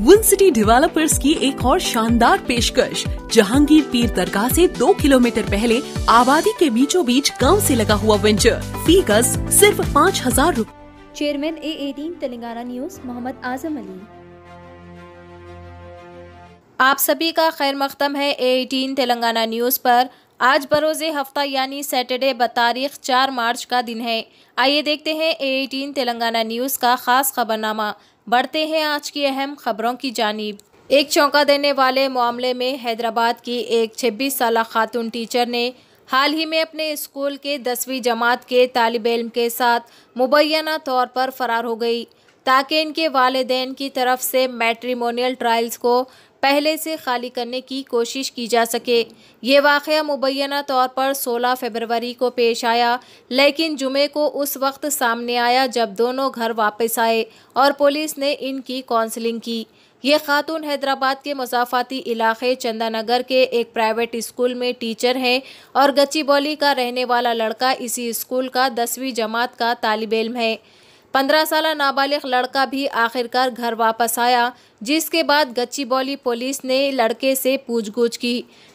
win city developers की एक और शानदार पेशकश जहांगीर पीर दरगाह से दो किलोमीटर पहले आबादी के बीचों बीच गाँव ऐसी लगा हुआ वेंचर फीकस सिर्फ पाँच हजार रूपए chairman A eighteen Telangana news Mohammad Azam Ali आप सभी का खैर मकदम है ए एटीन तेलंगाना न्यूज़ पर आज बरोज़ हफ्ता यानी सैटरडे बतारीख चार मार्च का दिन है आइए देखते हैं ए एटीन तेलंगाना न्यूज़ का खास खबरनामा बढ़ते हैं आज की अहम खबरों की जानब एक चौंका देने वाले मामले में हैदराबाद की एक छब्बीस साल खातून टीचर ने हाल ही में अपने स्कूल के दसवीं जमात के तालब इम के साथ मुबैना तौर पर फरार हो गई ताकि इनके वालदेन की तरफ से मैट्रीमोनियल ट्रायल्स को पहले से खाली करने की कोशिश की जा सके ये वाक़ मुबैना तौर पर 16 फरवरी को पेश आया लेकिन जुमे को उस वक्त सामने आया जब दोनों घर वापस आए और पुलिस ने इनकी काउंसलिंग की ये खातून हैदराबाद के मुजाफाती इलाके चंदानगर के एक प्राइवेट स्कूल में टीचर हैं और बोली का रहने वाला लड़का इसी स्कूल का दसवीं जमात का तालब इम है पंद्रह साल नाबालिग लड़का भी आखिरकार घर वापस आया जिसके बाद बौली पुलिस ने लड़के से गुछ की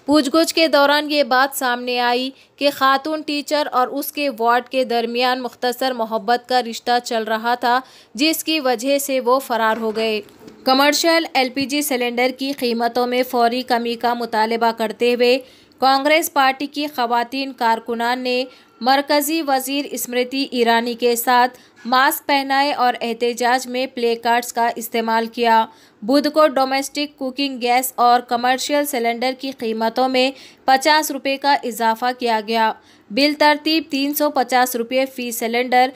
गुछ के दौरान ये बात सामने आई कि खातून टीचर और उसके वार्ड के दरमियान मुख्तसर मोहब्बत का रिश्ता चल रहा था जिसकी वजह से वो फ़रार हो गए कमर्शियल एलपीजी सिलेंडर की कीमतों में फौरी कमी का मुतालबा करते हुए कांग्रेस पार्टी की खातन कारकुनान ने मरकज़ी वजीर स्मृति ईरानी के साथ मास्क पहनाए और एहतजाज में प्ले कार्ड्स का इस्तेमाल किया बुध को डोमेस्टिक कुकिंग गैस और कमर्शियल सिलेंडर की कीमतों में पचास रुपये का इजाफा किया गया बिल तरतीब तीन सौ पचास रुपये फ़ी सिलेंडर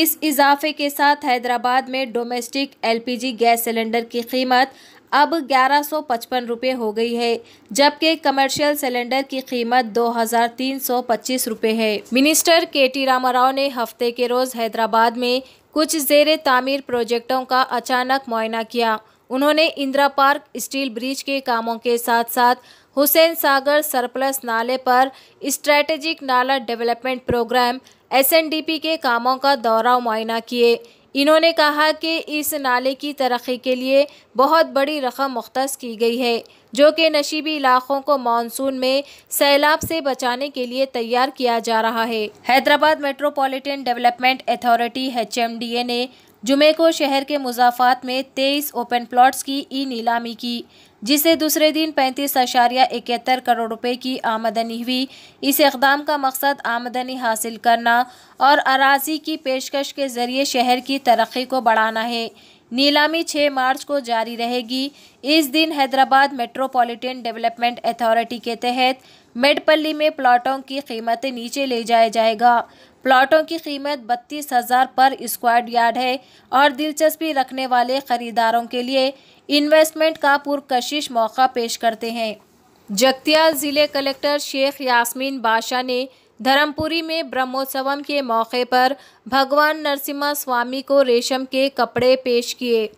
इस इजाफे के साथ हैदराबाद में डोमेस्टिक एलपीजी गैस सिलेंडर की कीमत अब ग्यारह सौ पचपन हो गई है जबकि कमर्शियल सिलेंडर की कीमत दो हजार तीन सौ पच्चीस है मिनिस्टर के टी रामाव ने हफ्ते के रोज़ हैदराबाद में कुछ जेर तामीर प्रोजेक्टों का अचानक मुआयना किया उन्होंने इंदिरा पार्क स्टील ब्रिज के कामों के साथ साथ हुसैन सागर सरप्लस नाले पर स्ट्रेटेजिक नाला डेवलपमेंट प्रोग्राम एसएनडीपी के कामों का दौरा मुआयना किए इन्होंने कहा कि इस नाले की तरक्की के लिए बहुत बड़ी रकम मुख्त की गई है जो कि नशीबी इलाकों को मानसून में सैलाब से बचाने के लिए तैयार किया जा रहा है Hyderabad metropolitan development authority H ने जुमे को शहर के मुजाफात में तेईस ओपन प्लॉट्स की ई नीलामी की जिसे दूसरे दिन पैंतीस अशारिया इकहत्तर करोड़ रुपए की आमदनी हुई इस इकदाम का मकसद आमदनी हासिल करना और अराजी की पेशकश के ज़रिए शहर की तरक्की को बढ़ाना है नीलामी 6 मार्च को जारी रहेगी इस दिन हैदराबाद मेट्रोपॉलिटन डेवलपमेंट अथॉरिटी के तहत मेडपल्ली में प्लाटों की कीमतें नीचे ले जाया जाएगा प्लाटों की कीमत बत्तीस हज़ार पर स्क्वायर यार्ड है और दिलचस्पी रखने वाले खरीदारों के लिए इन्वेस्टमेंट का पुरकशिश मौका पेश करते हैं जगतियाल ज़िले कलेक्टर शेख यासमीन बादशाह ने धर्मपुरी में ब्रह्मोत्सवम के मौके पर भगवान नरसिम्हा स्वामी को रेशम के कपड़े पेश किए